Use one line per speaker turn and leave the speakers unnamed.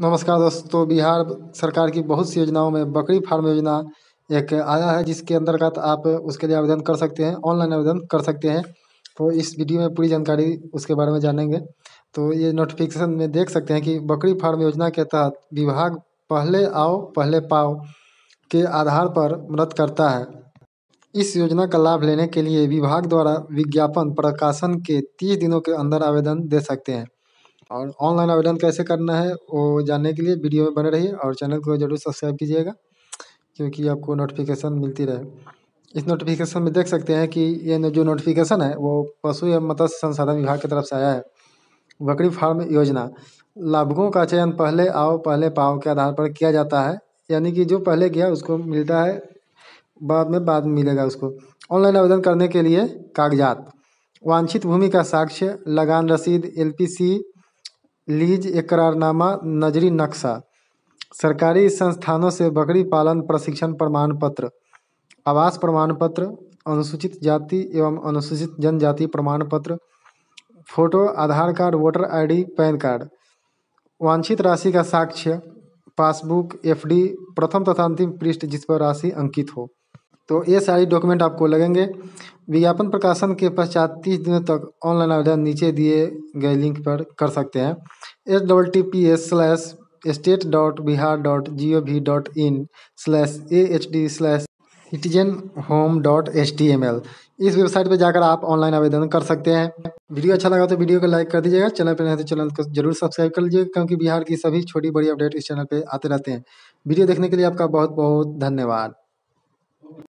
नमस्कार दोस्तों बिहार सरकार की बहुत सी योजनाओं में बकरी फार्म योजना एक आया है जिसके अंतर्गत आप उसके लिए आवेदन कर सकते हैं ऑनलाइन आवेदन कर सकते हैं तो इस वीडियो में पूरी जानकारी उसके बारे में जानेंगे तो ये नोटिफिकेशन में देख सकते हैं कि बकरी फार्म योजना के तहत विभाग पहले आओ पहले पाओ के आधार पर मदद करता है इस योजना का लाभ लेने के लिए विभाग द्वारा विज्ञापन प्रकाशन के तीस दिनों के अंदर आवेदन दे सकते हैं और ऑनलाइन आवेदन कैसे करना है वो जानने के लिए वीडियो में बने रहिए और चैनल को जरूर सब्सक्राइब कीजिएगा क्योंकि आपको नोटिफिकेशन मिलती रहे इस नोटिफिकेशन में देख सकते हैं कि ये जो नोटिफिकेशन है वो पशु एवं मत्स्य संसाधन विभाग की तरफ से आया है बकरी फार्म योजना लाभुकों का चयन पहले आओ पहले पाओ के आधार पर किया जाता है यानी कि जो पहले गया उसको मिलता है बाद में बाद में मिलेगा उसको ऑनलाइन आवेदन करने के लिए कागजात वांछित भूमि का साक्ष्य लगान रसीद एलपीसी लीज एकरारनामा नजरी नक्शा सरकारी संस्थानों से बकरी पालन प्रशिक्षण प्रमाण पत्र आवास प्रमाण पत्र अनुसूचित जाति एवं अनुसूचित जनजाति प्रमाण पत्र photo Aadhaar card voter ID PAN card वांछित राशि का साक्ष्य पासबुक एफडी प्रथम तथा अंतिम पृष्ठ जिस पर राशि अंकित हो तो ये सारी डॉक्यूमेंट आपको लगेंगे विज्ञापन प्रकाशन के पश्चात तीस दिनों तक ऑनलाइन आवेदन नीचे दिए गए लिंक पर कर सकते हैं H double T P S slash state dot Bihar dot G O V dot in slash A H D slash citizen home dot H T M L इस वेबसाइट पर जाकर आप ऑनलाइन आवेदन कर सकते हैं वीडियो अच्छा लगा तो वीडियो को लाइक कर दीजिएगा चैनल पर नहीं तो चैनल को जरूर सब्सक्राइब कर लीजिएगा क्योंकि बिहार की सभी छोटी बड़ी अपडेट इस चैनल पर आते रहते हैं वीडियो देखने के लिए आपका बहुत बहुत धन्यवाद